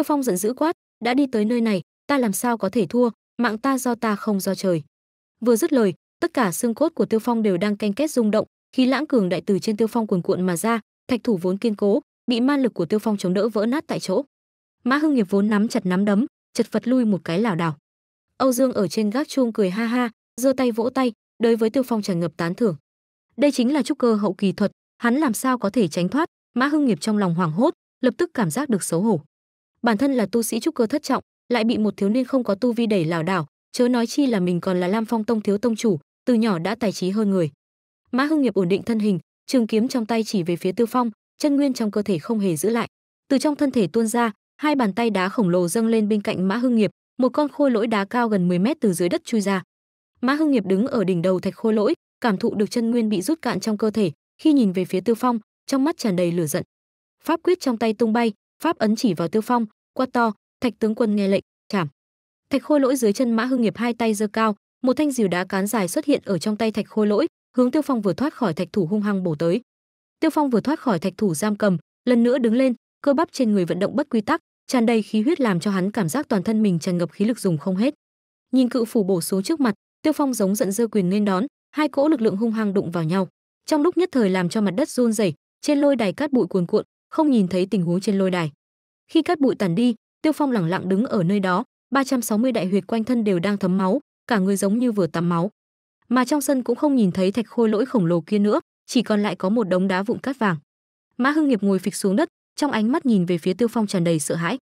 Tiêu Phong giận dữ quát, đã đi tới nơi này, ta làm sao có thể thua, mạng ta do ta không do trời. Vừa dứt lời, tất cả xương cốt của Tiêu Phong đều đang canh kết rung động, khí lãng cường đại từ trên Tiêu Phong cuồn cuộn mà ra, thạch thủ vốn kiên cố, bị ma lực của Tiêu Phong chống đỡ vỡ nát tại chỗ. Mã Hưng Nghiệp vốn nắm chặt nắm đấm, chật vật lui một cái lảo đảo. Âu Dương ở trên gác chuông cười ha ha, giơ tay vỗ tay, đối với Tiêu Phong tràn ngập tán thưởng. Đây chính là trúc cơ hậu kỳ thuật, hắn làm sao có thể tránh thoát? Mã Hưng Nghiệp trong lòng hoảng hốt, lập tức cảm giác được xấu hổ bản thân là tu sĩ trúc cơ thất trọng lại bị một thiếu niên không có tu vi đẩy lảo đảo chớ nói chi là mình còn là lam phong tông thiếu tông chủ từ nhỏ đã tài trí hơn người mã hưng nghiệp ổn định thân hình trường kiếm trong tay chỉ về phía tiêu phong chân nguyên trong cơ thể không hề giữ lại từ trong thân thể tuôn ra hai bàn tay đá khổng lồ dâng lên bên cạnh mã hưng nghiệp một con khôi lỗi đá cao gần 10 mét từ dưới đất chui ra mã hưng nghiệp đứng ở đỉnh đầu thạch khôi lỗi cảm thụ được chân nguyên bị rút cạn trong cơ thể khi nhìn về phía tiêu phong trong mắt tràn đầy lửa giận pháp quyết trong tay tung bay pháp ấn chỉ vào tiêu phong quát to thạch tướng quân nghe lệnh chảm thạch khôi lỗi dưới chân mã hưng nghiệp hai tay giơ cao một thanh dìu đá cán dài xuất hiện ở trong tay thạch khôi lỗi hướng tiêu phong vừa thoát khỏi thạch thủ hung hăng bổ tới tiêu phong vừa thoát khỏi thạch thủ giam cầm lần nữa đứng lên cơ bắp trên người vận động bất quy tắc tràn đầy khí huyết làm cho hắn cảm giác toàn thân mình tràn ngập khí lực dùng không hết nhìn cự phủ bổ xuống trước mặt tiêu phong giống giận dơ quyền nên đón hai cỗ lực lượng hung hăng đụng vào nhau trong lúc nhất thời làm cho mặt đất run rẩy trên lôi đài cát bụi cuồn cuộn không nhìn thấy tình huống trên lôi đài. Khi cát bụi tản đi, Tiêu Phong lẳng lặng đứng ở nơi đó, 360 đại huyệt quanh thân đều đang thấm máu, cả người giống như vừa tắm máu. Mà trong sân cũng không nhìn thấy thạch khôi lỗi khổng lồ kia nữa, chỉ còn lại có một đống đá vụn cát vàng. Mã Hưng Nghiệp ngồi phịch xuống đất, trong ánh mắt nhìn về phía Tiêu Phong tràn đầy sợ hãi.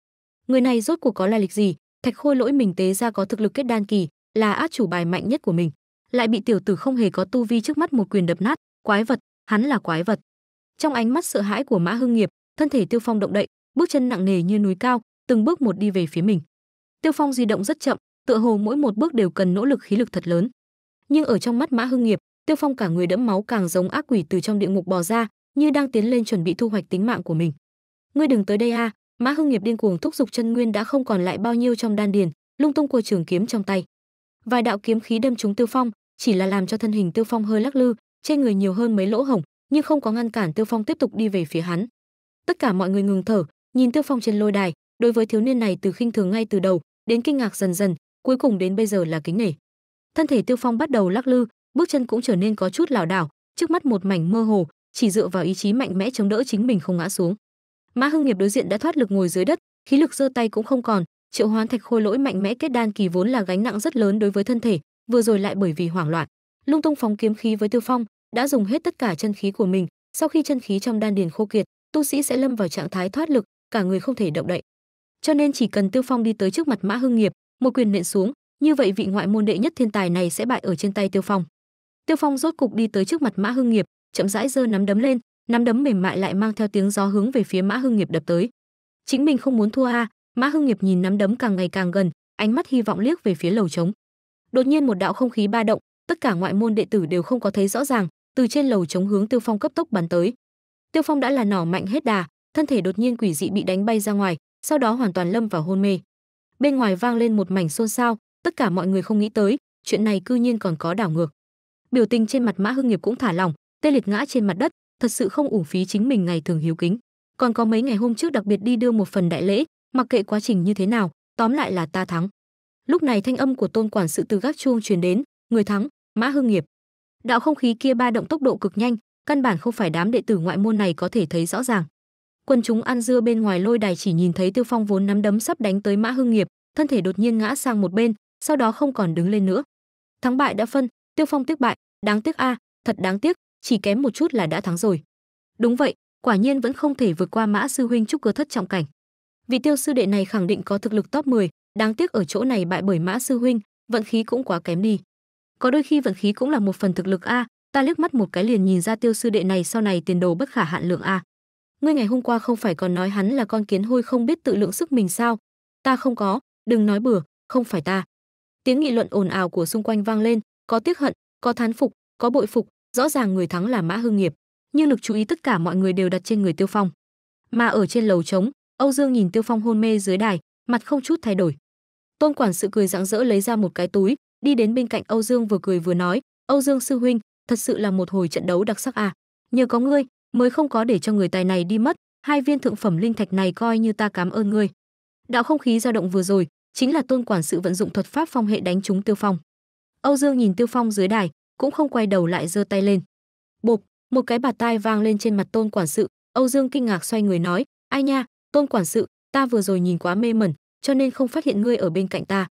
Người này rốt cuộc có lai lịch gì? Thạch Khôi lỗi mình tế ra có thực lực kết đan kỳ, là át chủ bài mạnh nhất của mình, lại bị tiểu tử không hề có tu vi trước mắt một quyền đập nát, quái vật, hắn là quái vật. Trong ánh mắt sợ hãi của Mã Hưng Nghiệp, thân thể Tiêu Phong động đậy, bước chân nặng nề như núi cao, từng bước một đi về phía mình. Tiêu Phong di động rất chậm, tựa hồ mỗi một bước đều cần nỗ lực khí lực thật lớn. Nhưng ở trong mắt Mã Hưng Nghiệp, Tiêu Phong cả người đẫm máu càng giống ác quỷ từ trong địa ngục bò ra, như đang tiến lên chuẩn bị thu hoạch tính mạng của mình. "Ngươi đừng tới đây a." Mã Hưng Nghiệp điên cuồng thúc giục chân nguyên đã không còn lại bao nhiêu trong đan điền, lung tung cua trường kiếm trong tay. Vài đạo kiếm khí đâm trúng Tiêu Phong, chỉ là làm cho thân hình Tiêu Phong hơi lắc lư, trên người nhiều hơn mấy lỗ hổng, nhưng không có ngăn cản Tiêu Phong tiếp tục đi về phía hắn. Tất cả mọi người ngừng thở, nhìn Tiêu Phong trên lôi đài, đối với thiếu niên này từ khinh thường ngay từ đầu, đến kinh ngạc dần dần, cuối cùng đến bây giờ là kính nể. Thân thể Tiêu Phong bắt đầu lắc lư, bước chân cũng trở nên có chút lảo đảo, trước mắt một mảnh mơ hồ, chỉ dựa vào ý chí mạnh mẽ chống đỡ chính mình không ngã xuống. Mã Hưng Nghiệp đối diện đã thoát lực ngồi dưới đất, khí lực giơ tay cũng không còn, Triệu Hoán Thạch khôi lỗi mạnh mẽ kết đan kỳ vốn là gánh nặng rất lớn đối với thân thể, vừa rồi lại bởi vì hoảng loạn, lung tung phóng kiếm khí với Tiêu Phong, đã dùng hết tất cả chân khí của mình sau khi chân khí trong đan điền khô kiệt tu sĩ sẽ lâm vào trạng thái thoát lực cả người không thể động đậy cho nên chỉ cần tiêu phong đi tới trước mặt mã hưng nghiệp một quyền nện xuống như vậy vị ngoại môn đệ nhất thiên tài này sẽ bại ở trên tay tiêu phong tiêu phong rốt cục đi tới trước mặt mã hưng nghiệp chậm rãi giơ nắm đấm lên nắm đấm mềm mại lại mang theo tiếng gió hướng về phía mã hưng nghiệp đập tới chính mình không muốn thua a mã hưng nghiệp nhìn nắm đấm càng ngày càng gần ánh mắt hy vọng liếc về phía lầu trống đột nhiên một đạo không khí ba động tất cả ngoại môn đệ tử đều không có thấy rõ ràng từ trên lầu chống hướng Tiêu Phong cấp tốc bắn tới. Tiêu Phong đã là nỏ mạnh hết đà, thân thể đột nhiên quỷ dị bị đánh bay ra ngoài, sau đó hoàn toàn lâm vào hôn mê. Bên ngoài vang lên một mảnh xôn xao, tất cả mọi người không nghĩ tới, chuyện này cư nhiên còn có đảo ngược. Biểu tình trên mặt Mã Hưng Nghiệp cũng thả lỏng, tê liệt ngã trên mặt đất, thật sự không uổng phí chính mình ngày thường hiếu kính. Còn có mấy ngày hôm trước đặc biệt đi đưa một phần đại lễ, mặc kệ quá trình như thế nào, tóm lại là ta thắng. Lúc này thanh âm của Tôn quản sự từ gác chuông truyền đến, người thắng, Mã Hưng Nghiệp đạo không khí kia ba động tốc độ cực nhanh căn bản không phải đám đệ tử ngoại môn này có thể thấy rõ ràng quân chúng ăn dưa bên ngoài lôi đài chỉ nhìn thấy tiêu phong vốn nắm đấm sắp đánh tới mã hưng nghiệp thân thể đột nhiên ngã sang một bên sau đó không còn đứng lên nữa thắng bại đã phân tiêu phong tiếc bại đáng tiếc a thật đáng tiếc chỉ kém một chút là đã thắng rồi đúng vậy quả nhiên vẫn không thể vượt qua mã sư huynh trúc cơ thất trọng cảnh vị tiêu sư đệ này khẳng định có thực lực top 10, đáng tiếc ở chỗ này bại bởi mã sư huynh vận khí cũng quá kém đi có đôi khi vận khí cũng là một phần thực lực a ta liếc mắt một cái liền nhìn ra tiêu sư đệ này sau này tiền đồ bất khả hạn lượng a ngươi ngày hôm qua không phải còn nói hắn là con kiến hôi không biết tự lượng sức mình sao ta không có đừng nói bừa không phải ta tiếng nghị luận ồn ào của xung quanh vang lên có tiếc hận có thán phục có bội phục rõ ràng người thắng là mã hương nghiệp nhưng lực chú ý tất cả mọi người đều đặt trên người tiêu phong mà ở trên lầu trống âu dương nhìn tiêu phong hôn mê dưới đài mặt không chút thay đổi tôn quản sự cười rạng rỡ lấy ra một cái túi đi đến bên cạnh Âu Dương vừa cười vừa nói, "Âu Dương sư huynh, thật sự là một hồi trận đấu đặc sắc à, nhờ có ngươi mới không có để cho người tài này đi mất, hai viên thượng phẩm linh thạch này coi như ta cảm ơn ngươi." Đạo không khí dao động vừa rồi, chính là Tôn quản sự vận dụng thuật pháp phong hệ đánh trúng Tiêu Phong. Âu Dương nhìn Tiêu Phong dưới đài, cũng không quay đầu lại giơ tay lên. Bộp, một cái bạt tai vang lên trên mặt Tôn quản sự, Âu Dương kinh ngạc xoay người nói, "Ai nha, Tôn quản sự, ta vừa rồi nhìn quá mê mẩn, cho nên không phát hiện ngươi ở bên cạnh ta."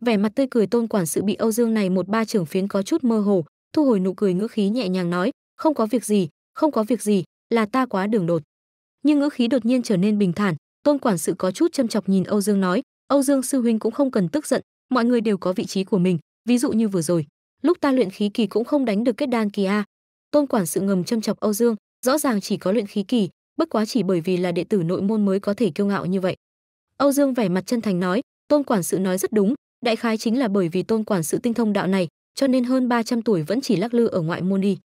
vẻ mặt tươi cười tôn quản sự bị âu dương này một ba trưởng phiến có chút mơ hồ thu hồi nụ cười ngữ khí nhẹ nhàng nói không có việc gì không có việc gì là ta quá đường đột nhưng ngữ khí đột nhiên trở nên bình thản tôn quản sự có chút châm chọc nhìn âu dương nói âu dương sư huynh cũng không cần tức giận mọi người đều có vị trí của mình ví dụ như vừa rồi lúc ta luyện khí kỳ cũng không đánh được kết đan kỳ a tôn quản sự ngầm châm chọc âu dương rõ ràng chỉ có luyện khí kỳ bất quá chỉ bởi vì là đệ tử nội môn mới có thể kiêu ngạo như vậy âu dương vẻ mặt chân thành nói tôn quản sự nói rất đúng Đại khái chính là bởi vì Tôn quản sự tinh thông đạo này, cho nên hơn 300 tuổi vẫn chỉ lắc lư ở ngoại môn đi.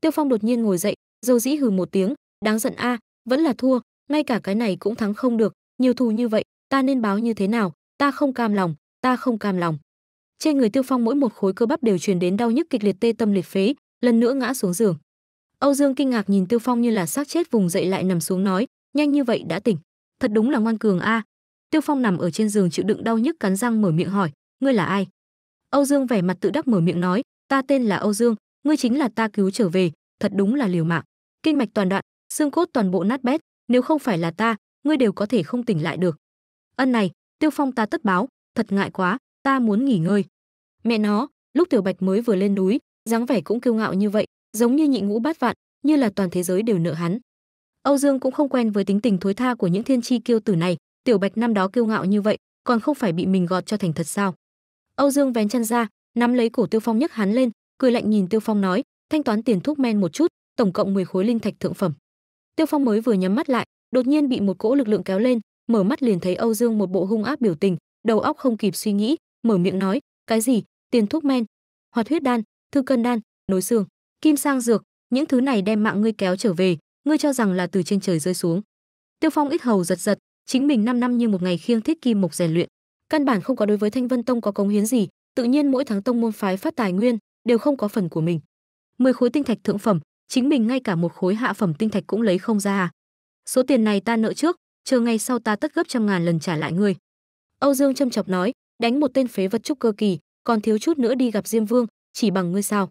Tiêu Phong đột nhiên ngồi dậy, dầu dĩ hừ một tiếng, đáng giận a, vẫn là thua, ngay cả cái này cũng thắng không được, nhiều thù như vậy, ta nên báo như thế nào, ta không cam lòng, ta không cam lòng. Trên người Tiêu Phong mỗi một khối cơ bắp đều truyền đến đau nhức kịch liệt tê tâm liệt phế, lần nữa ngã xuống giường. Âu Dương kinh ngạc nhìn Tiêu Phong như là xác chết vùng dậy lại nằm xuống nói, nhanh như vậy đã tỉnh, thật đúng là ngoan cường a, Tiêu Phong nằm ở trên giường chịu đựng đau nhức cắn răng mở miệng hỏi, "Ngươi là ai?" Âu Dương vẻ mặt tự đắc mở miệng nói, "Ta tên là Âu Dương, ngươi chính là ta cứu trở về, thật đúng là liều mạng. Kinh mạch toàn đoạn, xương cốt toàn bộ nát bét, nếu không phải là ta, ngươi đều có thể không tỉnh lại được." Ân này, Tiêu Phong ta tất báo, thật ngại quá, ta muốn nghỉ ngơi. Mẹ nó, lúc Tiểu Bạch mới vừa lên núi, dáng vẻ cũng kiêu ngạo như vậy, giống như nhị ngũ bát vạn, như là toàn thế giới đều nợ hắn. Âu Dương cũng không quen với tính tình thối tha của những thiên chi kiêu tử này, Tiểu Bạch năm đó kiêu ngạo như vậy, còn không phải bị mình gọt cho thành thật sao? Âu Dương vén chân ra, nắm lấy cổ Tiêu Phong nhấc hắn lên, cười lạnh nhìn Tiêu Phong nói, thanh toán tiền thuốc men một chút, tổng cộng 10 khối linh thạch thượng phẩm. Tiêu Phong mới vừa nhắm mắt lại, đột nhiên bị một cỗ lực lượng kéo lên, mở mắt liền thấy Âu Dương một bộ hung ác biểu tình, đầu óc không kịp suy nghĩ, mở miệng nói, cái gì? Tiền thuốc men, hoạt huyết đan, thư cân đan, nối xương, kim sang dược, những thứ này đem mạng ngươi kéo trở về, ngươi cho rằng là từ trên trời rơi xuống. Tiêu Phong ít hầu giật giật, chính mình 5 năm như một ngày khiêng thiết kim mục rèn luyện, căn bản không có đối với Thanh Vân Tông có cống hiến gì, tự nhiên mỗi tháng tông môn phái phát tài nguyên đều không có phần của mình. 10 khối tinh thạch thượng phẩm, chính mình ngay cả một khối hạ phẩm tinh thạch cũng lấy không ra. À? Số tiền này ta nợ trước, chờ ngày sau ta tất gấp trăm ngàn lần trả lại ngươi. Âu Dương châm chọc nói, đánh một tên phế vật trúc cơ kỳ, còn thiếu chút nữa đi gặp Diêm Vương, chỉ bằng ngươi sao?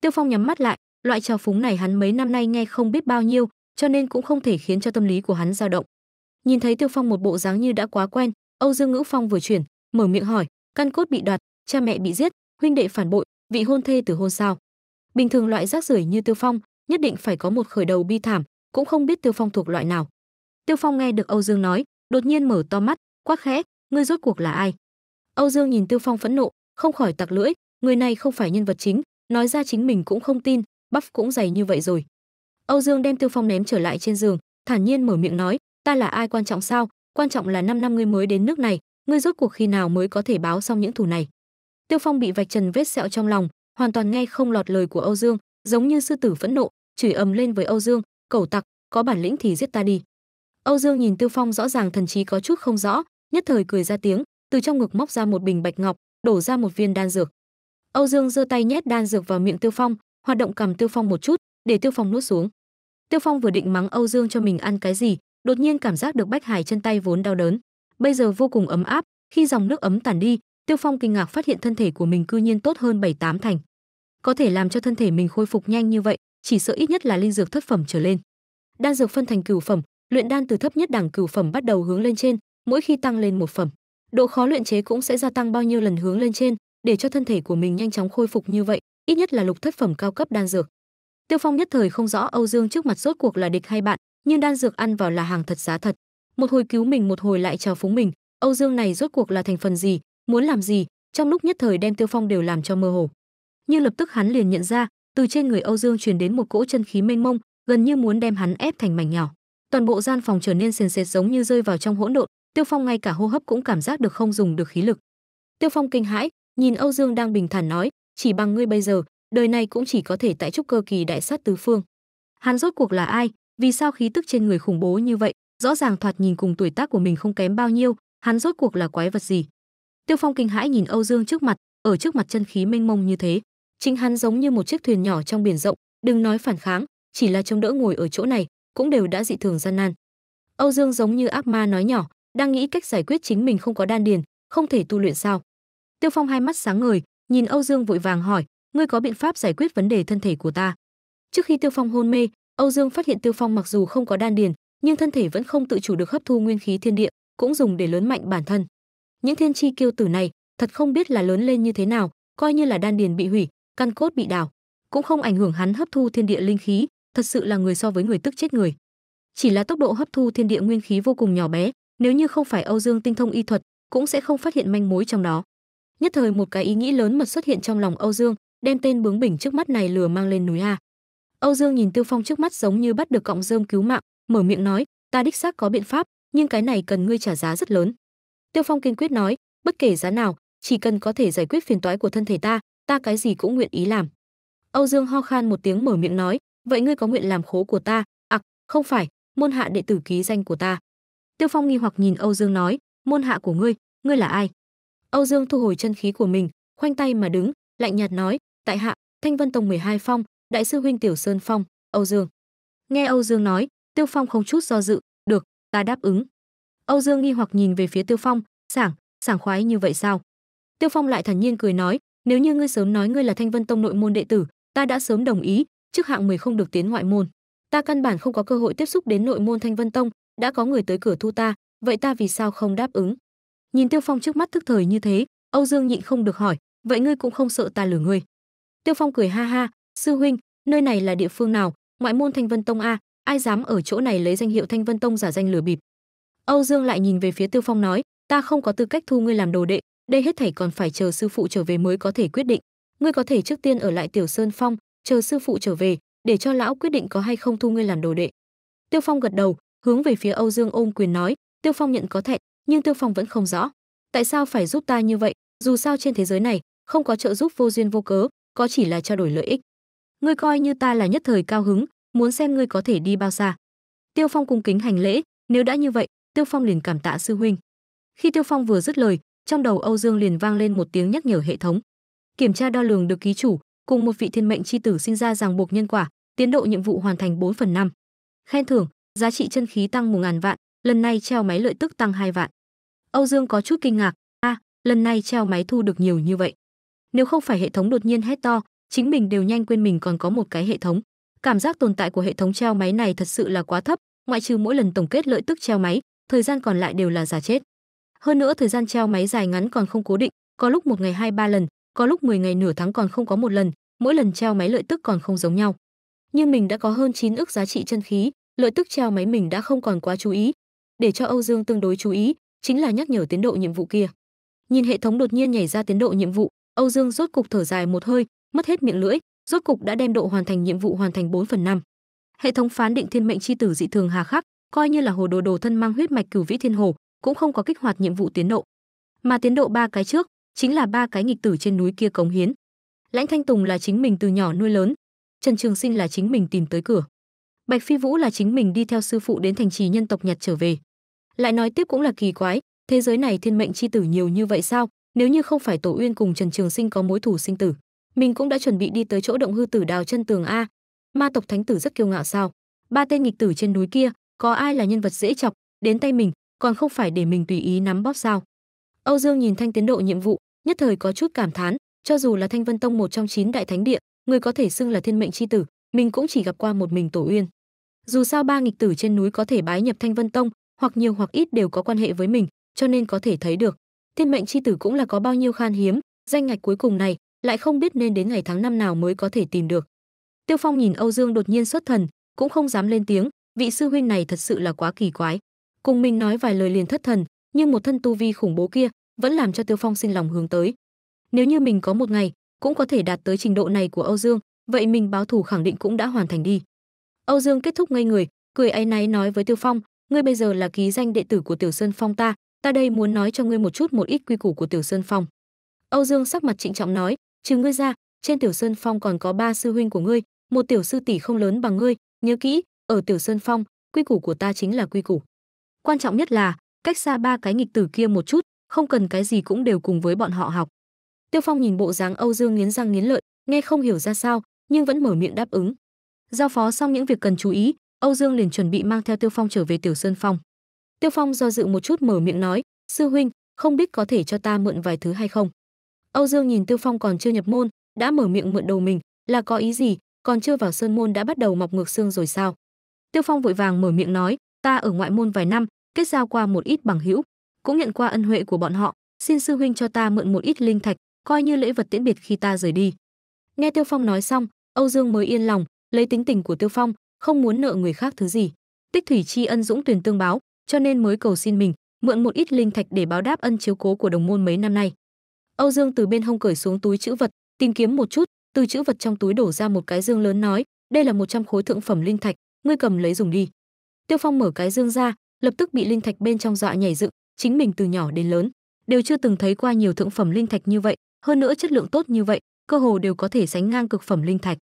Tiêu Phong nhắm mắt lại, loại trào phúng này hắn mấy năm nay nghe không biết bao nhiêu, cho nên cũng không thể khiến cho tâm lý của hắn dao động nhìn thấy tiêu phong một bộ dáng như đã quá quen âu dương ngữ phong vừa chuyển mở miệng hỏi căn cốt bị đoạt cha mẹ bị giết huynh đệ phản bội vị hôn thê từ hôn sao bình thường loại rác rưởi như tiêu phong nhất định phải có một khởi đầu bi thảm cũng không biết tiêu phong thuộc loại nào tiêu phong nghe được âu dương nói đột nhiên mở to mắt quát khẽ ngươi rốt cuộc là ai âu dương nhìn tiêu phong phẫn nộ không khỏi tặc lưỡi người này không phải nhân vật chính nói ra chính mình cũng không tin bắp cũng dày như vậy rồi âu dương đem tiêu phong ném trở lại trên giường thản nhiên mở miệng nói ta là ai quan trọng sao quan trọng là năm năm ngươi mới đến nước này ngươi rốt cuộc khi nào mới có thể báo xong những thủ này tiêu phong bị vạch trần vết sẹo trong lòng hoàn toàn nghe không lọt lời của âu dương giống như sư tử phẫn nộ chửi ầm lên với âu dương cẩu tặc có bản lĩnh thì giết ta đi âu dương nhìn tiêu phong rõ ràng thần trí có chút không rõ nhất thời cười ra tiếng từ trong ngực móc ra một bình bạch ngọc đổ ra một viên đan dược âu dương giơ tay nhét đan dược vào miệng tiêu phong hoạt động cầm tiêu phong một chút để tiêu phong nuốt xuống tiêu phong vừa định mắng âu dương cho mình ăn cái gì đột nhiên cảm giác được bách hải chân tay vốn đau đớn bây giờ vô cùng ấm áp khi dòng nước ấm tàn đi tiêu phong kinh ngạc phát hiện thân thể của mình cư nhiên tốt hơn bảy tám thành có thể làm cho thân thể mình khôi phục nhanh như vậy chỉ sợ ít nhất là linh dược thất phẩm trở lên đan dược phân thành cửu phẩm luyện đan từ thấp nhất đẳng cửu phẩm bắt đầu hướng lên trên mỗi khi tăng lên một phẩm độ khó luyện chế cũng sẽ gia tăng bao nhiêu lần hướng lên trên để cho thân thể của mình nhanh chóng khôi phục như vậy ít nhất là lục thất phẩm cao cấp đan dược tiêu phong nhất thời không rõ âu dương trước mặt rốt cuộc là địch hay bạn nhưng đan dược ăn vào là hàng thật giá thật. Một hồi cứu mình một hồi lại trào phúng mình, Âu Dương này rốt cuộc là thành phần gì, muốn làm gì, trong lúc nhất thời đem Tiêu Phong đều làm cho mơ hồ. Nhưng lập tức hắn liền nhận ra, từ trên người Âu Dương truyền đến một cỗ chân khí mênh mông, gần như muốn đem hắn ép thành mảnh nhỏ. Toàn bộ gian phòng trở nên sền sệt giống như rơi vào trong hỗn độn, Tiêu Phong ngay cả hô hấp cũng cảm giác được không dùng được khí lực. Tiêu Phong kinh hãi, nhìn Âu Dương đang bình thản nói, chỉ bằng ngươi bây giờ, đời này cũng chỉ có thể tại trúc cơ kỳ đại sát tứ phương. Hắn rốt cuộc là ai, vì sao khí tức trên người khủng bố như vậy rõ ràng thoạt nhìn cùng tuổi tác của mình không kém bao nhiêu hắn rốt cuộc là quái vật gì tiêu phong kinh hãi nhìn âu dương trước mặt ở trước mặt chân khí mênh mông như thế chính hắn giống như một chiếc thuyền nhỏ trong biển rộng đừng nói phản kháng chỉ là chống đỡ ngồi ở chỗ này cũng đều đã dị thường gian nan âu dương giống như ác ma nói nhỏ đang nghĩ cách giải quyết chính mình không có đan điền không thể tu luyện sao tiêu phong hai mắt sáng ngời nhìn âu dương vội vàng hỏi ngươi có biện pháp giải quyết vấn đề thân thể của ta trước khi tiêu phong hôn mê Âu Dương phát hiện Tiêu Phong mặc dù không có đan điền, nhưng thân thể vẫn không tự chủ được hấp thu nguyên khí thiên địa, cũng dùng để lớn mạnh bản thân. Những thiên chi kiêu tử này, thật không biết là lớn lên như thế nào, coi như là đan điền bị hủy, căn cốt bị đào, cũng không ảnh hưởng hắn hấp thu thiên địa linh khí, thật sự là người so với người tức chết người. Chỉ là tốc độ hấp thu thiên địa nguyên khí vô cùng nhỏ bé, nếu như không phải Âu Dương tinh thông y thuật, cũng sẽ không phát hiện manh mối trong đó. Nhất thời một cái ý nghĩ lớn mật xuất hiện trong lòng Âu Dương, đem tên bướng bỉnh trước mắt này lừa mang lên núi A. Âu Dương nhìn Tiêu Phong trước mắt giống như bắt được cọng rơm cứu mạng, mở miệng nói, ta đích xác có biện pháp, nhưng cái này cần ngươi trả giá rất lớn. Tiêu Phong kiên quyết nói, bất kể giá nào, chỉ cần có thể giải quyết phiền toái của thân thể ta, ta cái gì cũng nguyện ý làm. Âu Dương ho khan một tiếng mở miệng nói, vậy ngươi có nguyện làm khố của ta? Ặc, à, không phải, môn hạ đệ tử ký danh của ta. Tiêu Phong nghi hoặc nhìn Âu Dương nói, môn hạ của ngươi, ngươi là ai? Âu Dương thu hồi chân khí của mình, khoanh tay mà đứng, lạnh nhạt nói, tại hạ, Thanh Vân Tông 12 phong, đại sư huynh Tiểu Sơn Phong, Âu Dương. Nghe Âu Dương nói, Tiêu Phong không chút do dự, được, ta đáp ứng. Âu Dương nghi hoặc nhìn về phía Tiêu Phong, sảng, sảng khoái như vậy sao? Tiêu Phong lại thản nhiên cười nói, nếu như ngươi sớm nói ngươi là Thanh Vân Tông nội môn đệ tử, ta đã sớm đồng ý, trước hạng 10 không được tiến ngoại môn. Ta căn bản không có cơ hội tiếp xúc đến nội môn Thanh Vân Tông, đã có người tới cửa thu ta, vậy ta vì sao không đáp ứng? Nhìn Tiêu Phong trước mắt tức thời như thế, Âu Dương nhịn không được hỏi, vậy ngươi cũng không sợ ta lừa ngươi? Tiêu Phong cười ha ha, sư huynh nơi này là địa phương nào ngoại môn thanh vân tông a ai dám ở chỗ này lấy danh hiệu thanh vân tông giả danh lừa bịp âu dương lại nhìn về phía tiêu phong nói ta không có tư cách thu ngươi làm đồ đệ đây hết thảy còn phải chờ sư phụ trở về mới có thể quyết định ngươi có thể trước tiên ở lại tiểu sơn phong chờ sư phụ trở về để cho lão quyết định có hay không thu ngươi làm đồ đệ tiêu phong gật đầu hướng về phía âu dương ôm quyền nói tiêu phong nhận có thẹn nhưng tiêu phong vẫn không rõ tại sao phải giúp ta như vậy dù sao trên thế giới này không có trợ giúp vô duyên vô cớ có chỉ là trao đổi lợi ích ngươi coi như ta là nhất thời cao hứng muốn xem ngươi có thể đi bao xa tiêu phong cung kính hành lễ nếu đã như vậy tiêu phong liền cảm tạ sư huynh khi tiêu phong vừa dứt lời trong đầu âu dương liền vang lên một tiếng nhắc nhở hệ thống kiểm tra đo lường được ký chủ cùng một vị thiên mệnh chi tử sinh ra ràng buộc nhân quả tiến độ nhiệm vụ hoàn thành 4 phần năm khen thưởng giá trị chân khí tăng một ngàn vạn lần này treo máy lợi tức tăng hai vạn âu dương có chút kinh ngạc a lần này treo máy thu được nhiều như vậy nếu không phải hệ thống đột nhiên hét to chính mình đều nhanh quên mình còn có một cái hệ thống cảm giác tồn tại của hệ thống treo máy này thật sự là quá thấp ngoại trừ mỗi lần tổng kết lợi tức treo máy thời gian còn lại đều là giả chết hơn nữa thời gian treo máy dài ngắn còn không cố định có lúc một ngày hai ba lần có lúc 10 ngày nửa tháng còn không có một lần mỗi lần treo máy lợi tức còn không giống nhau nhưng mình đã có hơn 9 ức giá trị chân khí lợi tức treo máy mình đã không còn quá chú ý để cho âu dương tương đối chú ý chính là nhắc nhở tiến độ nhiệm vụ kia nhìn hệ thống đột nhiên nhảy ra tiến độ nhiệm vụ âu dương rốt cục thở dài một hơi mất hết miệng lưỡi, rốt cục đã đem độ hoàn thành nhiệm vụ hoàn thành 4 phần 5. Hệ thống phán định thiên mệnh chi tử dị thường hà khắc, coi như là hồ đồ đồ thân mang huyết mạch cửu vĩ thiên hồ, cũng không có kích hoạt nhiệm vụ tiến độ. Mà tiến độ ba cái trước chính là ba cái nghịch tử trên núi kia cống hiến. Lãnh Thanh Tùng là chính mình từ nhỏ nuôi lớn, Trần Trường Sinh là chính mình tìm tới cửa. Bạch Phi Vũ là chính mình đi theo sư phụ đến thành trì nhân tộc nhặt trở về. Lại nói tiếp cũng là kỳ quái, thế giới này thiên mệnh chi tử nhiều như vậy sao? Nếu như không phải Tổ Uyên cùng Trần Trường Sinh có mối thù sinh tử, mình cũng đã chuẩn bị đi tới chỗ động hư tử đào chân tường a ma tộc thánh tử rất kiêu ngạo sao ba tên nghịch tử trên núi kia có ai là nhân vật dễ chọc đến tay mình còn không phải để mình tùy ý nắm bóp sao âu dương nhìn thanh tiến độ nhiệm vụ nhất thời có chút cảm thán cho dù là thanh vân tông một trong chín đại thánh địa người có thể xưng là thiên mệnh c tử mình cũng chỉ gặp qua một mình tổ uyên dù sao ba nghịch tử trên núi có thể bái nhập thanh vân tông hoặc nhiều hoặc ít đều có quan hệ với mình cho nên có thể thấy được thiên mệnh c tử cũng là có bao nhiêu khan hiếm danh ngạch cuối cùng này lại không biết nên đến ngày tháng năm nào mới có thể tìm được. Tiêu Phong nhìn Âu Dương đột nhiên xuất thần, cũng không dám lên tiếng, vị sư huynh này thật sự là quá kỳ quái. Cùng mình nói vài lời liền thất thần, nhưng một thân tu vi khủng bố kia vẫn làm cho Tiêu Phong sinh lòng hướng tới. Nếu như mình có một ngày cũng có thể đạt tới trình độ này của Âu Dương, vậy mình báo thủ khẳng định cũng đã hoàn thành đi. Âu Dương kết thúc ngay người, cười áy náy nói với Tiêu Phong, ngươi bây giờ là ký danh đệ tử của Tiểu Sơn Phong ta, ta đây muốn nói cho ngươi một chút một ít quy củ của Tiểu Sơn Phong. Âu Dương sắc mặt trịnh trọng nói, trừ ngươi ra trên tiểu sơn phong còn có ba sư huynh của ngươi một tiểu sư tỷ không lớn bằng ngươi nhớ kỹ ở tiểu sơn phong quy củ của ta chính là quy củ quan trọng nhất là cách xa ba cái nghịch tử kia một chút không cần cái gì cũng đều cùng với bọn họ học tiêu phong nhìn bộ dáng âu dương nghiến răng nghiến lợi nghe không hiểu ra sao nhưng vẫn mở miệng đáp ứng giao phó xong những việc cần chú ý âu dương liền chuẩn bị mang theo tiêu phong trở về tiểu sơn phong tiêu phong do dự một chút mở miệng nói sư huynh không biết có thể cho ta mượn vài thứ hay không Âu Dương nhìn Tiêu Phong còn chưa nhập môn, đã mở miệng mượn đầu mình, là có ý gì, còn chưa vào sơn môn đã bắt đầu mọc ngược xương rồi sao? Tiêu Phong vội vàng mở miệng nói, ta ở ngoại môn vài năm, kết giao qua một ít bằng hữu, cũng nhận qua ân huệ của bọn họ, xin sư huynh cho ta mượn một ít linh thạch, coi như lễ vật tiễn biệt khi ta rời đi. Nghe Tiêu Phong nói xong, Âu Dương mới yên lòng, lấy tính tình của Tiêu Phong, không muốn nợ người khác thứ gì. Tích thủy tri ân dũng tuyển tương báo, cho nên mới cầu xin mình mượn một ít linh thạch để báo đáp ân chiếu cố của đồng môn mấy năm nay. Âu Dương từ bên hông cởi xuống túi chữ vật, tìm kiếm một chút, từ chữ vật trong túi đổ ra một cái dương lớn nói, đây là 100 khối thượng phẩm linh thạch, ngươi cầm lấy dùng đi. Tiêu Phong mở cái dương ra, lập tức bị linh thạch bên trong dọa nhảy dựng, chính mình từ nhỏ đến lớn đều chưa từng thấy qua nhiều thượng phẩm linh thạch như vậy, hơn nữa chất lượng tốt như vậy, cơ hồ đều có thể sánh ngang cực phẩm linh thạch.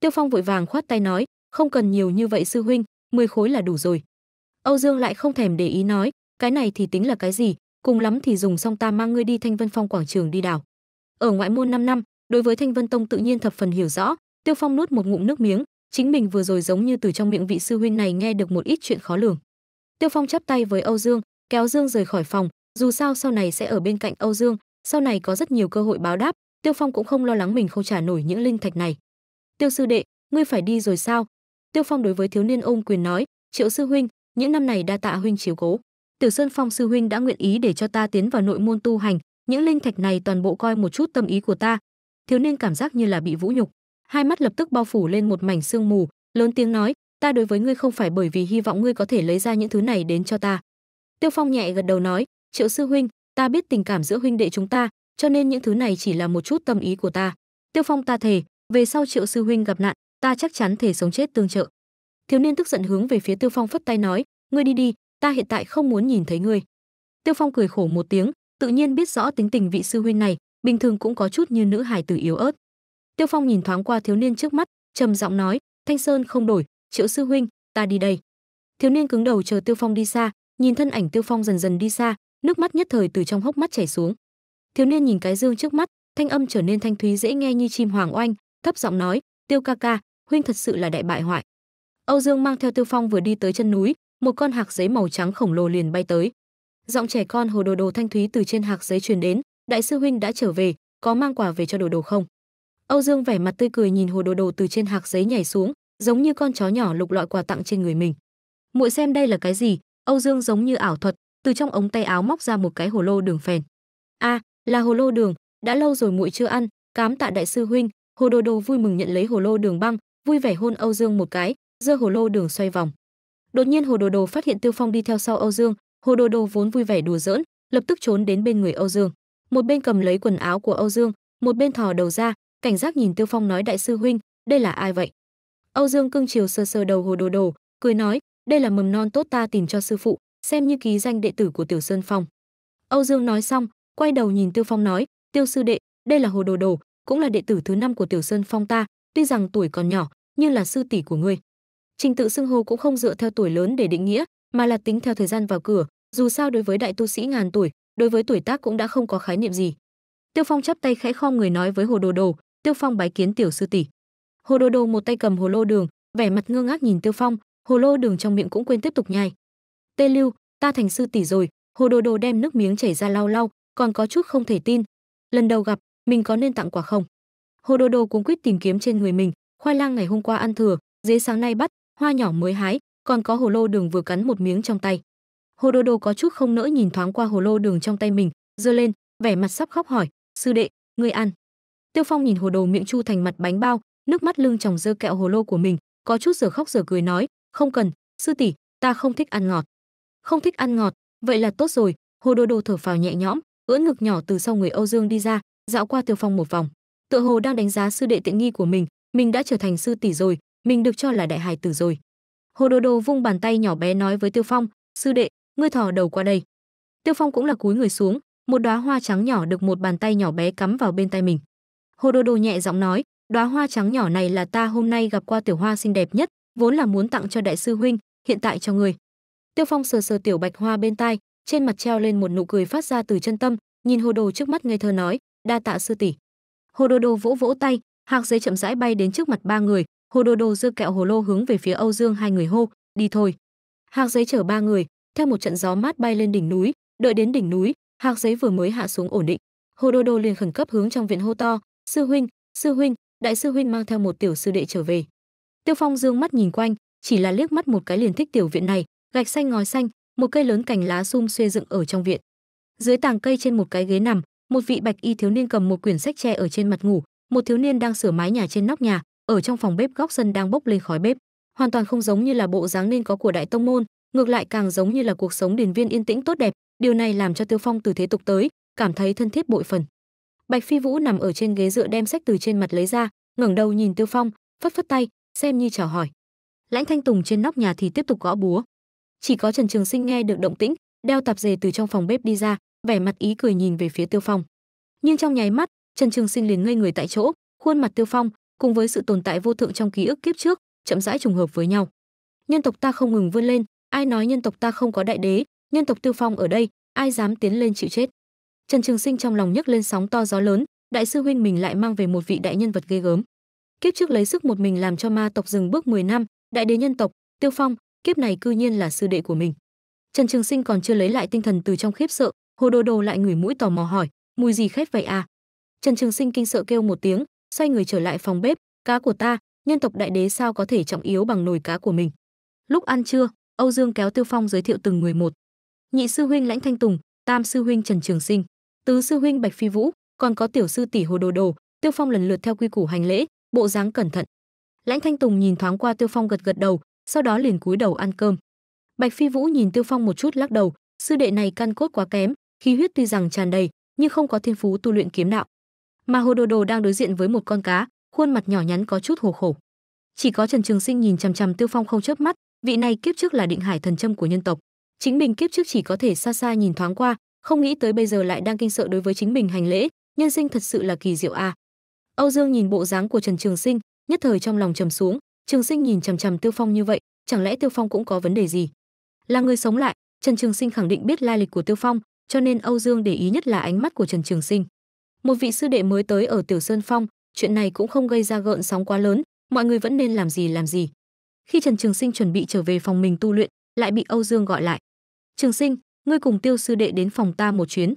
Tiêu Phong vội vàng khoát tay nói, không cần nhiều như vậy sư huynh, 10 khối là đủ rồi. Âu Dương lại không thèm để ý nói, cái này thì tính là cái gì, cùng lắm thì dùng xong ta mang ngươi đi Thanh Vân Phong quảng trường đi đảo. Ở ngoại môn 5 năm, đối với Thanh Vân Tông tự nhiên thập phần hiểu rõ, Tiêu Phong nuốt một ngụm nước miếng, chính mình vừa rồi giống như từ trong miệng vị sư huynh này nghe được một ít chuyện khó lường. Tiêu Phong chắp tay với Âu Dương, kéo Dương rời khỏi phòng, dù sao sau này sẽ ở bên cạnh Âu Dương, sau này có rất nhiều cơ hội báo đáp, Tiêu Phong cũng không lo lắng mình không trả nổi những linh thạch này. Tiêu sư đệ, ngươi phải đi rồi sao? Tiêu Phong đối với thiếu niên ôm quyền nói, Triệu sư huynh, những năm này đa tạ huynh chiếu cố. Tiểu Sơn Phong sư huynh đã nguyện ý để cho ta tiến vào nội môn tu hành, những linh thạch này toàn bộ coi một chút tâm ý của ta." Thiếu niên cảm giác như là bị vũ nhục, hai mắt lập tức bao phủ lên một mảnh sương mù, lớn tiếng nói, "Ta đối với ngươi không phải bởi vì hy vọng ngươi có thể lấy ra những thứ này đến cho ta." Tiêu Phong nhẹ gật đầu nói, "Triệu sư huynh, ta biết tình cảm giữa huynh đệ chúng ta, cho nên những thứ này chỉ là một chút tâm ý của ta. Tiêu Phong ta thề, về sau Triệu sư huynh gặp nạn, ta chắc chắn thể sống chết tương trợ." Thiếu niên tức giận hướng về phía Tiêu Phong phất tay nói, "Ngươi đi đi, ta hiện tại không muốn nhìn thấy ngươi. Tiêu Phong cười khổ một tiếng, tự nhiên biết rõ tính tình vị sư huynh này, bình thường cũng có chút như nữ hài tử yếu ớt. Tiêu Phong nhìn thoáng qua thiếu niên trước mắt, trầm giọng nói, "Thanh Sơn không đổi, Triệu sư huynh, ta đi đây." Thiếu niên cứng đầu chờ Tiêu Phong đi xa, nhìn thân ảnh Tiêu Phong dần dần đi xa, nước mắt nhất thời từ trong hốc mắt chảy xuống. Thiếu niên nhìn cái dương trước mắt, thanh âm trở nên thanh thúy dễ nghe như chim hoàng oanh, thấp giọng nói, "Tiêu ca ca, huynh thật sự là đại bại hoại." Âu Dương mang theo Tiêu Phong vừa đi tới chân núi, một con hạc giấy màu trắng khổng lồ liền bay tới. Giọng trẻ con hồ đồ đồ thanh thúy từ trên hạc giấy truyền đến, đại sư huynh đã trở về, có mang quà về cho đồ đồ không? Âu Dương vẻ mặt tươi cười nhìn hồ đồ đồ từ trên hạc giấy nhảy xuống, giống như con chó nhỏ lục loại quà tặng trên người mình. Muội xem đây là cái gì? Âu Dương giống như ảo thuật, từ trong ống tay áo móc ra một cái hồ lô đường phèn. A, à, là hồ lô đường, đã lâu rồi muội chưa ăn, cám tạ đại sư huynh. Hồ đồ đồ vui mừng nhận lấy hồ lô đường băng, vui vẻ hôn Âu Dương một cái, giơ hồ lô đường xoay vòng đột nhiên hồ đồ đồ phát hiện tiêu phong đi theo sau âu dương hồ đồ đồ vốn vui vẻ đùa giỡn lập tức trốn đến bên người âu dương một bên cầm lấy quần áo của âu dương một bên thò đầu ra cảnh giác nhìn tiêu phong nói đại sư huynh đây là ai vậy âu dương cưng chiều sơ sơ đầu hồ đồ đồ cười nói đây là mầm non tốt ta tìm cho sư phụ xem như ký danh đệ tử của tiểu sơn phong âu dương nói xong quay đầu nhìn tiêu phong nói tiêu sư đệ đây là hồ đồ đồ cũng là đệ tử thứ năm của tiểu sơn phong ta tuy rằng tuổi còn nhỏ nhưng là sư tỷ của ngươi trình tự xưng hô cũng không dựa theo tuổi lớn để định nghĩa mà là tính theo thời gian vào cửa dù sao đối với đại tu sĩ ngàn tuổi đối với tuổi tác cũng đã không có khái niệm gì tiêu phong chắp tay khẽ khom người nói với hồ đồ đồ tiêu phong bái kiến tiểu sư tỷ hồ đồ đồ một tay cầm hồ lô đường vẻ mặt ngơ ngác nhìn tiêu phong hồ lô đường trong miệng cũng quên tiếp tục nhai tê lưu ta thành sư tỷ rồi hồ đồ đồ đem nước miếng chảy ra lau lau còn có chút không thể tin lần đầu gặp mình có nên tặng quà không hồ đồ đồ cuống quýt tìm kiếm trên người mình khoai lang ngày hôm qua ăn thừa dế sáng nay bắt hoa nhỏ mới hái, còn có hồ lô đường vừa cắn một miếng trong tay. Hồ đồ đồ có chút không nỡ nhìn thoáng qua hồ lô đường trong tay mình, giơ lên, vẻ mặt sắp khóc hỏi, "Sư đệ, ngươi ăn?" Tiêu Phong nhìn hồ đồ miệng chu thành mặt bánh bao, nước mắt lưng tròng dơ kẹo hồ lô của mình, có chút giờ khóc giờ cười nói, "Không cần, sư tỷ, ta không thích ăn ngọt." "Không thích ăn ngọt, vậy là tốt rồi." Hồ đồ đồ thở phào nhẹ nhõm, ưỡn ngực nhỏ từ sau người Âu Dương đi ra, dạo qua Tiêu Phong một vòng. Tựa hồ đang đánh giá sư đệ tiện nghi của mình, mình đã trở thành sư tỷ rồi, mình được cho là đại hài tử rồi. Hồ Đồ Đồ vung bàn tay nhỏ bé nói với Tiêu Phong, "Sư đệ, ngươi thò đầu qua đây." Tiêu Phong cũng là cúi người xuống, một đóa hoa trắng nhỏ được một bàn tay nhỏ bé cắm vào bên tay mình. Hồ Đồ Đồ nhẹ giọng nói, "Đóa hoa trắng nhỏ này là ta hôm nay gặp qua tiểu hoa xinh đẹp nhất, vốn là muốn tặng cho đại sư huynh, hiện tại cho ngươi." Tiêu Phong sờ sờ tiểu bạch hoa bên tai, trên mặt treo lên một nụ cười phát ra từ chân tâm, nhìn Hồ Đồ trước mắt ngây thơ nói, "Đa tạ sư tỷ." Hồ Đồ Đồ vỗ vỗ tay, hạc giấy chậm rãi bay đến trước mặt ba người, Hồ Đồ Đồ dơ kẹo hồ lô hướng về phía Âu Dương hai người hô, đi thôi. Hạc giấy chở ba người, theo một trận gió mát bay lên đỉnh núi, đợi đến đỉnh núi, hạc giấy vừa mới hạ xuống ổn định. Hồ Đồ Đồ liền khẩn cấp hướng trong viện hô to, sư huynh, sư huynh, đại sư huynh mang theo một tiểu sư đệ trở về. Tiêu Phong dương mắt nhìn quanh, chỉ là liếc mắt một cái liền thích tiểu viện này, gạch xanh ngói xanh, một cây lớn cành lá sum xuê dựng ở trong viện. Dưới tàng cây trên một cái ghế nằm, một vị bạch y thiếu niên cầm một quyển sách tre ở trên mặt ngủ, một thiếu niên đang sửa mái nhà trên nóc nhà, ở trong phòng bếp góc sân đang bốc lên khói bếp hoàn toàn không giống như là bộ dáng nên có của đại tông môn ngược lại càng giống như là cuộc sống điền viên yên tĩnh tốt đẹp điều này làm cho tiêu phong từ thế tục tới cảm thấy thân thiết bội phần bạch phi vũ nằm ở trên ghế dựa đem sách từ trên mặt lấy ra ngẩng đầu nhìn tiêu phong phất phất tay xem như chào hỏi lãnh thanh tùng trên nóc nhà thì tiếp tục gõ búa chỉ có trần trường sinh nghe được động tĩnh đeo tạp dề từ trong phòng bếp đi ra vẻ mặt ý cười nhìn về phía tiêu phong nhưng trong nháy mắt trần trường sinh liền ngây người tại chỗ khuôn mặt tiêu phong cùng với sự tồn tại vô thượng trong ký ức kiếp trước chậm rãi trùng hợp với nhau nhân tộc ta không ngừng vươn lên ai nói nhân tộc ta không có đại đế nhân tộc tiêu phong ở đây ai dám tiến lên chịu chết trần trường sinh trong lòng nhấc lên sóng to gió lớn đại sư huynh mình lại mang về một vị đại nhân vật ghê gớm kiếp trước lấy sức một mình làm cho ma tộc dừng bước 10 năm đại đế nhân tộc tiêu phong kiếp này cư nhiên là sư đệ của mình trần trường sinh còn chưa lấy lại tinh thần từ trong khiếp sợ hồ đồ đồ lại ngửi mũi tò mò hỏi mùi gì khét vậy à trần trường sinh kinh sợ kêu một tiếng xoay người trở lại phòng bếp cá của ta nhân tộc đại đế sao có thể trọng yếu bằng nồi cá của mình lúc ăn trưa âu dương kéo tiêu phong giới thiệu từng người một nhị sư huynh lãnh thanh tùng tam sư huynh trần trường sinh tứ sư huynh bạch phi vũ còn có tiểu sư tỷ hồ đồ đồ tiêu phong lần lượt theo quy củ hành lễ bộ dáng cẩn thận lãnh thanh tùng nhìn thoáng qua tiêu phong gật gật đầu sau đó liền cúi đầu ăn cơm bạch phi vũ nhìn tiêu phong một chút lắc đầu sư đệ này căn cốt quá kém khí huyết tuy rằng tràn đầy nhưng không có thiên phú tu luyện kiếm đạo mà hồ đồ đồ đang đối diện với một con cá khuôn mặt nhỏ nhắn có chút hồ khổ chỉ có trần trường sinh nhìn chằm chằm tiêu phong không chớp mắt vị này kiếp trước là định hải thần châm của nhân tộc chính mình kiếp trước chỉ có thể xa xa nhìn thoáng qua không nghĩ tới bây giờ lại đang kinh sợ đối với chính mình hành lễ nhân sinh thật sự là kỳ diệu a à. âu dương nhìn bộ dáng của trần trường sinh nhất thời trong lòng trầm xuống trường sinh nhìn chằm chằm tiêu phong như vậy chẳng lẽ tiêu phong cũng có vấn đề gì là người sống lại trần trường sinh khẳng định biết lai lịch của tiêu phong cho nên âu dương để ý nhất là ánh mắt của trần trường sinh một vị sư đệ mới tới ở Tiểu Sơn Phong, chuyện này cũng không gây ra gợn sóng quá lớn, mọi người vẫn nên làm gì làm gì. Khi Trần Trường Sinh chuẩn bị trở về phòng mình tu luyện, lại bị Âu Dương gọi lại. "Trường Sinh, ngươi cùng Tiêu sư đệ đến phòng ta một chuyến."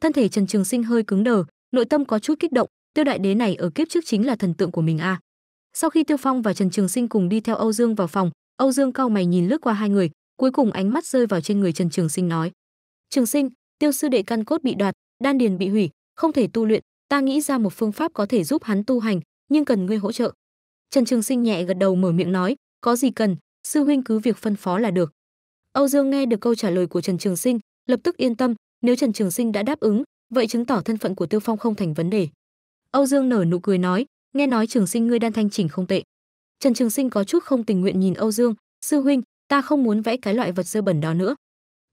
Thân thể Trần Trường Sinh hơi cứng đờ, nội tâm có chút kích động, Tiêu đại đế này ở kiếp trước chính là thần tượng của mình a. Sau khi Tiêu Phong và Trần Trường Sinh cùng đi theo Âu Dương vào phòng, Âu Dương cau mày nhìn lướt qua hai người, cuối cùng ánh mắt rơi vào trên người Trần Trường Sinh nói: "Trường Sinh, Tiêu sư đệ căn cốt bị đoạt, đan điền bị hủy, không thể tu luyện, ta nghĩ ra một phương pháp có thể giúp hắn tu hành, nhưng cần ngươi hỗ trợ. Trần Trường Sinh nhẹ gật đầu mở miệng nói, có gì cần, sư huynh cứ việc phân phó là được. Âu Dương nghe được câu trả lời của Trần Trường Sinh, lập tức yên tâm, nếu Trần Trường Sinh đã đáp ứng, vậy chứng tỏ thân phận của Tiêu Phong không thành vấn đề. Âu Dương nở nụ cười nói, nghe nói Trường Sinh ngươi đan thanh chỉnh không tệ. Trần Trường Sinh có chút không tình nguyện nhìn Âu Dương, sư huynh, ta không muốn vẽ cái loại vật dơ bẩn đó nữa.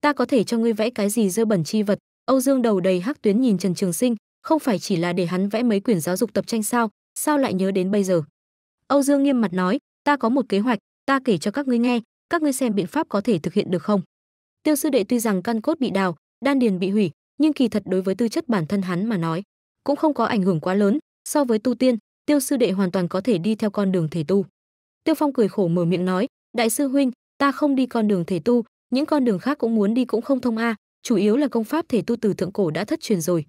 Ta có thể cho ngươi vẽ cái gì dơ bẩn chi vật, Âu Dương đầu đầy hắc tuyến nhìn Trần Trường Sinh, không phải chỉ là để hắn vẽ mấy quyển giáo dục tập tranh sao, sao lại nhớ đến bây giờ? Âu Dương nghiêm mặt nói, ta có một kế hoạch, ta kể cho các ngươi nghe, các ngươi xem biện pháp có thể thực hiện được không? Tiêu sư đệ tuy rằng căn cốt bị đào, đan điền bị hủy, nhưng kỳ thật đối với tư chất bản thân hắn mà nói, cũng không có ảnh hưởng quá lớn, so với tu tiên, Tiêu sư đệ hoàn toàn có thể đi theo con đường thể tu. Tiêu Phong cười khổ mở miệng nói, đại sư huynh, ta không đi con đường thể tu, những con đường khác cũng muốn đi cũng không thông a, chủ yếu là công pháp thể tu từ thượng cổ đã thất truyền rồi.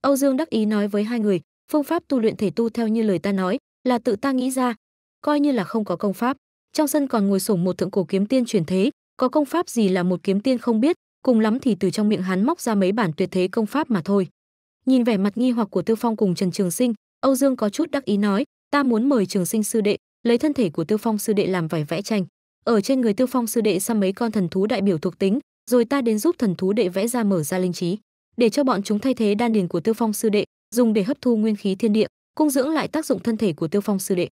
Âu Dương đắc ý nói với hai người, phương pháp tu luyện thể tu theo như lời ta nói, là tự ta nghĩ ra, coi như là không có công pháp. Trong sân còn ngồi sổng một thượng cổ kiếm tiên truyền thế, có công pháp gì là một kiếm tiên không biết, cùng lắm thì từ trong miệng hắn móc ra mấy bản tuyệt thế công pháp mà thôi. Nhìn vẻ mặt nghi hoặc của Tư Phong cùng Trần Trường Sinh, Âu Dương có chút đắc ý nói, ta muốn mời Trường Sinh sư đệ, lấy thân thể của Tư Phong sư đệ làm vải vẽ tranh. Ở trên người Tư Phong sư đệ xăm mấy con thần thú đại biểu thuộc tính, rồi ta đến giúp thần thú đệ vẽ ra mở ra linh trí, để cho bọn chúng thay thế đan điền của Tiêu Phong sư đệ, dùng để hấp thu nguyên khí thiên địa, cung dưỡng lại tác dụng thân thể của Tiêu Phong sư đệ.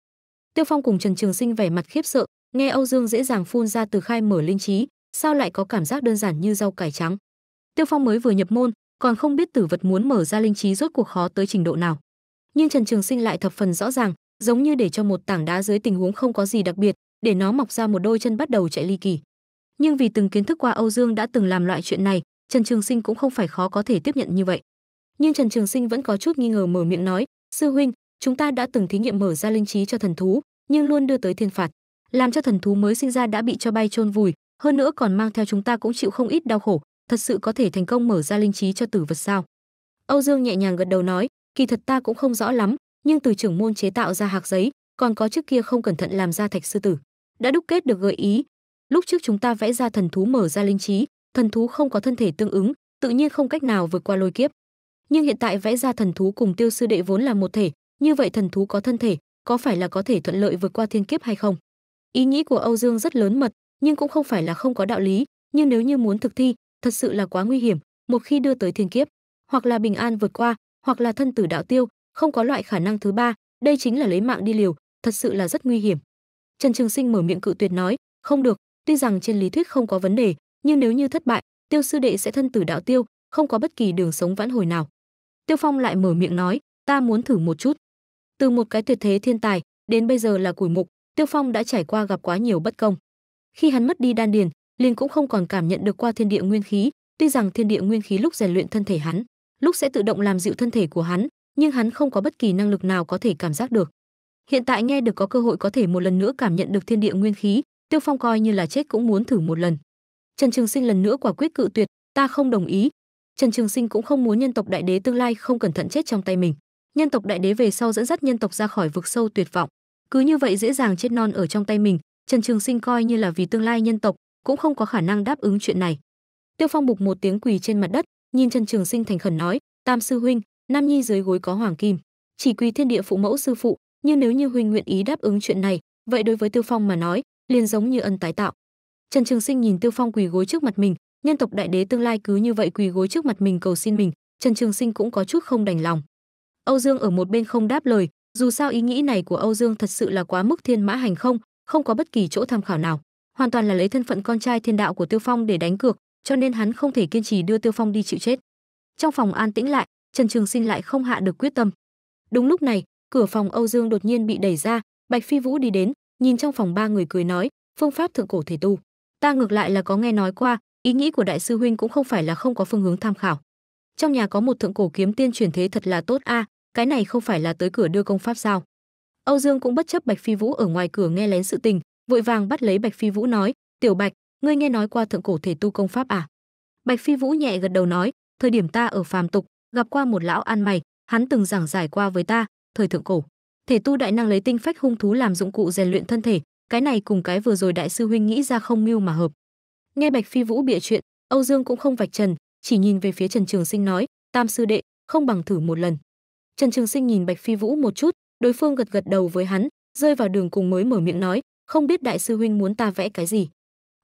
Tiêu Phong cùng Trần Trường Sinh vẻ mặt khiếp sợ, nghe Âu Dương dễ dàng phun ra từ khai mở linh trí, sao lại có cảm giác đơn giản như rau cải trắng. Tiêu Phong mới vừa nhập môn, còn không biết tử vật muốn mở ra linh trí rốt cuộc khó tới trình độ nào. Nhưng Trần Trường Sinh lại thập phần rõ ràng, giống như để cho một tảng đá dưới tình huống không có gì đặc biệt, để nó mọc ra một đôi chân bắt đầu chạy ly kỳ nhưng vì từng kiến thức qua Âu Dương đã từng làm loại chuyện này, Trần Trường Sinh cũng không phải khó có thể tiếp nhận như vậy. Nhưng Trần Trường Sinh vẫn có chút nghi ngờ mở miệng nói, "Sư huynh, chúng ta đã từng thí nghiệm mở ra linh trí cho thần thú, nhưng luôn đưa tới thiên phạt, làm cho thần thú mới sinh ra đã bị cho bay chôn vùi, hơn nữa còn mang theo chúng ta cũng chịu không ít đau khổ, thật sự có thể thành công mở ra linh trí cho tử vật sao?" Âu Dương nhẹ nhàng gật đầu nói, "Kỳ thật ta cũng không rõ lắm, nhưng từ trưởng môn chế tạo ra hạc giấy, còn có trước kia không cẩn thận làm ra thạch sư tử, đã đúc kết được gợi ý, lúc trước chúng ta vẽ ra thần thú mở ra linh trí thần thú không có thân thể tương ứng tự nhiên không cách nào vượt qua lôi kiếp nhưng hiện tại vẽ ra thần thú cùng tiêu sư đệ vốn là một thể như vậy thần thú có thân thể có phải là có thể thuận lợi vượt qua thiên kiếp hay không ý nghĩ của âu dương rất lớn mật nhưng cũng không phải là không có đạo lý nhưng nếu như muốn thực thi thật sự là quá nguy hiểm một khi đưa tới thiên kiếp hoặc là bình an vượt qua hoặc là thân tử đạo tiêu không có loại khả năng thứ ba đây chính là lấy mạng đi liều thật sự là rất nguy hiểm trần trường sinh mở miệng cự tuyệt nói không được Tuy rằng trên lý thuyết không có vấn đề, nhưng nếu như thất bại, Tiêu sư đệ sẽ thân tử đạo tiêu, không có bất kỳ đường sống vãn hồi nào. Tiêu Phong lại mở miệng nói, ta muốn thử một chút. Từ một cái tuyệt thế thiên tài, đến bây giờ là củi mục, Tiêu Phong đã trải qua gặp quá nhiều bất công. Khi hắn mất đi đan điền, liền cũng không còn cảm nhận được qua thiên địa nguyên khí, tuy rằng thiên địa nguyên khí lúc rèn luyện thân thể hắn, lúc sẽ tự động làm dịu thân thể của hắn, nhưng hắn không có bất kỳ năng lực nào có thể cảm giác được. Hiện tại nghe được có cơ hội có thể một lần nữa cảm nhận được thiên địa nguyên khí, Tiêu Phong coi như là chết cũng muốn thử một lần. Trần Trường Sinh lần nữa quả quyết cự tuyệt, ta không đồng ý. Trần Trường Sinh cũng không muốn nhân tộc đại đế tương lai không cẩn thận chết trong tay mình. Nhân tộc đại đế về sau dẫn dắt nhân tộc ra khỏi vực sâu tuyệt vọng, cứ như vậy dễ dàng chết non ở trong tay mình, Trần Trường Sinh coi như là vì tương lai nhân tộc, cũng không có khả năng đáp ứng chuyện này. Tiêu Phong bục một tiếng quỳ trên mặt đất, nhìn Trần Trường Sinh thành khẩn nói, "Tam sư huynh, nam nhi dưới gối có hoàng kim, chỉ quy thiên địa phụ mẫu sư phụ, nhưng nếu như huynh nguyện ý đáp ứng chuyện này, vậy đối với Tiêu Phong mà nói, liền giống như ân tái tạo trần trường sinh nhìn tiêu phong quỳ gối trước mặt mình nhân tộc đại đế tương lai cứ như vậy quỳ gối trước mặt mình cầu xin mình trần trường sinh cũng có chút không đành lòng âu dương ở một bên không đáp lời dù sao ý nghĩ này của âu dương thật sự là quá mức thiên mã hành không không có bất kỳ chỗ tham khảo nào hoàn toàn là lấy thân phận con trai thiên đạo của tiêu phong để đánh cược cho nên hắn không thể kiên trì đưa tiêu phong đi chịu chết trong phòng an tĩnh lại trần trường sinh lại không hạ được quyết tâm đúng lúc này cửa phòng âu dương đột nhiên bị đẩy ra bạch phi vũ đi đến nhìn trong phòng ba người cười nói, phương pháp thượng cổ thể tu. Ta ngược lại là có nghe nói qua, ý nghĩ của đại sư huynh cũng không phải là không có phương hướng tham khảo. Trong nhà có một thượng cổ kiếm tiên truyền thế thật là tốt a, cái này không phải là tới cửa đưa công pháp sao? Âu Dương cũng bất chấp Bạch Phi Vũ ở ngoài cửa nghe lén sự tình, vội vàng bắt lấy Bạch Phi Vũ nói, "Tiểu Bạch, ngươi nghe nói qua thượng cổ thể tu công pháp à?" Bạch Phi Vũ nhẹ gật đầu nói, "Thời điểm ta ở phàm tục, gặp qua một lão ăn mày, hắn từng giảng giải qua với ta, thời thượng cổ thể tu đại năng lấy tinh phách hung thú làm dụng cụ rèn luyện thân thể cái này cùng cái vừa rồi đại sư huynh nghĩ ra không mưu mà hợp nghe bạch phi vũ bịa chuyện âu dương cũng không vạch trần chỉ nhìn về phía trần trường sinh nói tam sư đệ không bằng thử một lần trần trường sinh nhìn bạch phi vũ một chút đối phương gật gật đầu với hắn rơi vào đường cùng mới mở miệng nói không biết đại sư huynh muốn ta vẽ cái gì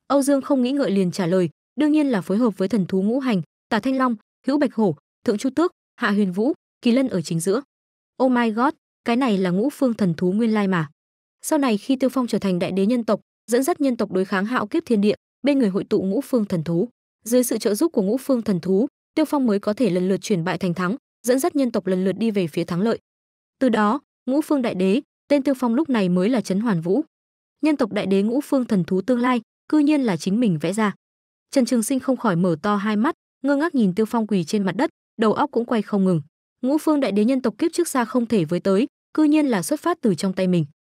âu dương không nghĩ ngợi liền trả lời đương nhiên là phối hợp với thần thú ngũ hành tả thanh long hữu bạch hổ thượng chu tước hạ huyền vũ kỳ lân ở chính giữa oh my god cái này là ngũ phương thần thú nguyên lai mà sau này khi tiêu phong trở thành đại đế nhân tộc dẫn dắt nhân tộc đối kháng hạo kiếp thiên địa bên người hội tụ ngũ phương thần thú dưới sự trợ giúp của ngũ phương thần thú tiêu phong mới có thể lần lượt chuyển bại thành thắng dẫn dắt nhân tộc lần lượt đi về phía thắng lợi từ đó ngũ phương đại đế tên tiêu phong lúc này mới là trấn hoàn vũ nhân tộc đại đế ngũ phương thần thú tương lai cư nhiên là chính mình vẽ ra trần trường sinh không khỏi mở to hai mắt ngơ ngác nhìn tiêu phong quỳ trên mặt đất đầu óc cũng quay không ngừng ngũ phương đại đế nhân tộc kiếp trước xa không thể với tới cư nhiên là xuất phát từ trong tay mình